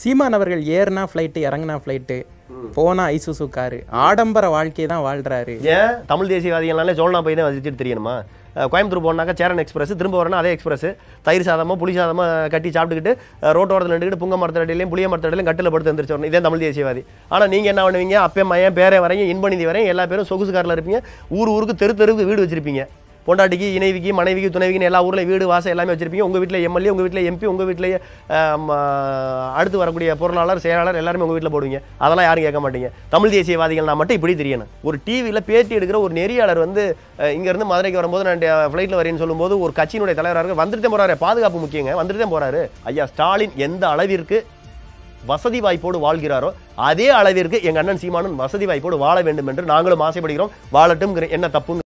சீமான் அவர்கள் ஏறினா ஃப்ளைட்டு இறங்கினா ஃப்ளைட்டு போனா ஐசுசு காரு ஆடம்பர வாழ்க்கையை தான் வாழ்றாரு ஏன் தமிழ் தேசியவாதிகள்னாலே சோழனா போய் தான் வச்சுட்டு தெரியணுமா கோயம்புத்தூர் போனாக்கா சேரன் எக்ஸ்பிரஸ் திரும்ப வரணும் அதே எக்ஸ்பிரஸ் தயிர் சாதமாக புளி சாதமாக கட்டி சாப்பிட்டுக்கிட்டு ரோட்டோரத்தில் நின்றுக்கிட்டு புங்க அடையிலையும் புளிய மரத்தடியிலையும் கட்டில் படுத்து வந்துருச்சு வரணும் இதே தமிழ் தேசியவாதி ஆனால் நீங்கள் என்ன பண்ணுவீங்க அப்பே மையன் பேரே வரையும் இன்பநிதி வரையும் எல்லா பேரும் சொகுசு காரில் இருப்பீங்க ஊர் ஊருக்கு தெரு தெருவுக்கு வீடு வச்சிருப்பீங்க பொண்டாட்டிக்கு இணைவிக்கு மனைவிக்கு துணைவிக்கு எல்லா ஊரில் வீடு வாசல் எல்லாமே வச்சிருப்பீங்க உங்கள் வீட்டில் எம்எல்ஏ உங்கள் வீட்டில் எம்பி உங்கள் வீட்டிலேயே அடுத்து வரக்கூடிய பொருளாளர் செயலாளர் எல்லாருமே உங்கள் வீட்டில் போடுவீங்க அதெல்லாம் யாரும் கேட்க மாட்டீங்க தமிழ் நான் மட்டும் இப்படி தெரியணும் ஒரு டிவியில் பேட்டி எடுக்கிற ஒரு நெறியாளர் வந்து இங்கேருந்து மதுரைக்கு வரும்போது நான் ஃப்ளைட்டில் வரேன்னு சொல்லும்போது ஒரு கட்சியினுடைய தலைவராக வந்துட்டு போகிறாரு பாதுகாப்பு முக்கியங்க வந்துட்டு போகிறாரு ஐயா ஸ்டாலின் எந்த அளவிற்கு வசதி வாய்ப்போடு வாழ்கிறாரோ அதே அளவிற்கு எங்கள் அண்ணன் சீமானன் வசதி வாய்ப்போடு வாழ வேண்டும் என்று நாங்களும் ஆசைப்படுகிறோம் வாழட்டும் என்ன தப்புன்னு